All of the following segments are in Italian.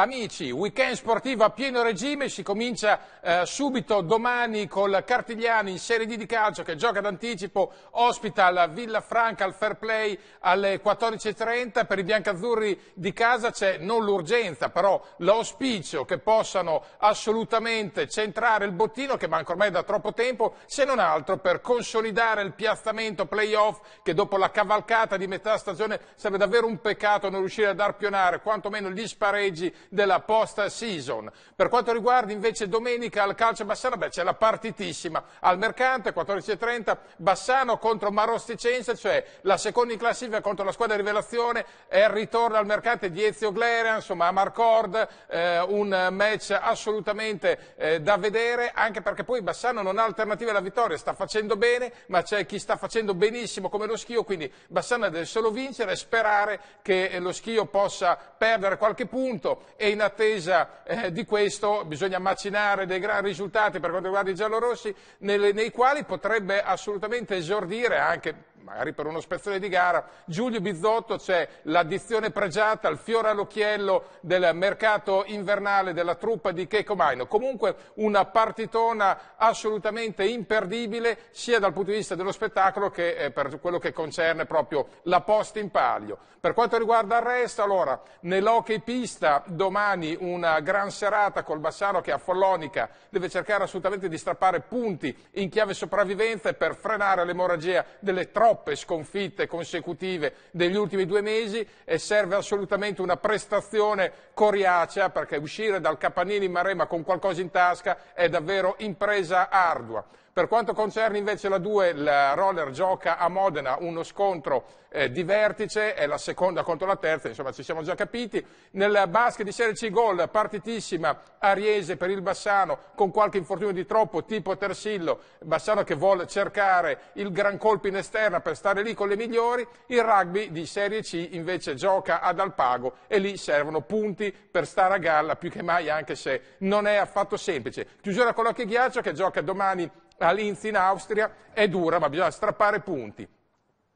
Amici, weekend sportivo a pieno regime, si comincia eh, subito domani col Cartigliani in Serie D di calcio che gioca d'anticipo, ospita la Villa Franca al Fair Play alle 14.30, per i biancazzurri di casa c'è non l'urgenza, però l'auspicio che possano assolutamente centrare il bottino che manca ormai da troppo tempo, se non altro per consolidare il piazzamento playoff che dopo la cavalcata di metà stagione sarebbe davvero un peccato non riuscire ad arpionare quantomeno gli spareggi della post season. Per quanto riguarda invece domenica al calcio Bassano, beh, c'è la partitissima al mercante, 14.30, Bassano contro Marosticenza, cioè la seconda in classifica contro la squadra di rivelazione, è il ritorno al mercante di Ezio Glera, insomma a Marcord, eh, un match assolutamente eh, da vedere, anche perché poi Bassano non ha alternative alla vittoria, sta facendo bene, ma c'è chi sta facendo benissimo come lo schio, quindi Bassano deve solo vincere e sperare che eh, lo schio possa perdere qualche punto e in attesa eh, di questo bisogna macinare dei gran risultati per quanto riguarda i giallorossi, nelle, nei quali potrebbe assolutamente esordire anche magari per uno spezzone di gara, Giulio Bizzotto c'è l'addizione pregiata, il fiore all'occhiello del mercato invernale della truppa di Checo Maino. Comunque una partitona assolutamente imperdibile sia dal punto di vista dello spettacolo che eh, per quello che concerne proprio la posta in palio. Per quanto riguarda il resto, allora, nell'hockey pista domani una gran serata col Bassano che a Follonica deve cercare assolutamente di strappare punti in chiave sopravvivenza per frenare l'emorragia delle troppe troppe sconfitte consecutive degli ultimi due mesi e serve assolutamente una prestazione coriacea perché uscire dal capanile Capanini Maremma con qualcosa in tasca è davvero impresa ardua. Per quanto concerne invece la 2, la Roller gioca a Modena uno scontro eh, di vertice, è la seconda contro la terza, insomma ci siamo già capiti. Nel basket di Serie C gol, partitissima Ariese per il Bassano con qualche infortunio di troppo, tipo Tersillo, Bassano che vuole cercare il gran colpo in esterna per stare lì con le migliori. Il rugby di Serie C invece gioca ad Alpago e lì servono punti per stare a galla più che mai, anche se non è affatto semplice. Chiusura con l'occhio ghiaccio che gioca domani a Linz in Austria è dura, ma bisogna strappare punti.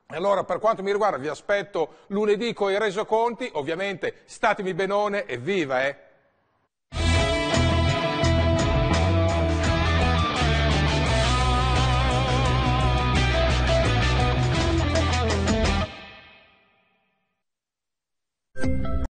Allora, per quanto mi riguarda, vi aspetto lunedì con i resoconti. Ovviamente, statemi benone e viva, eh!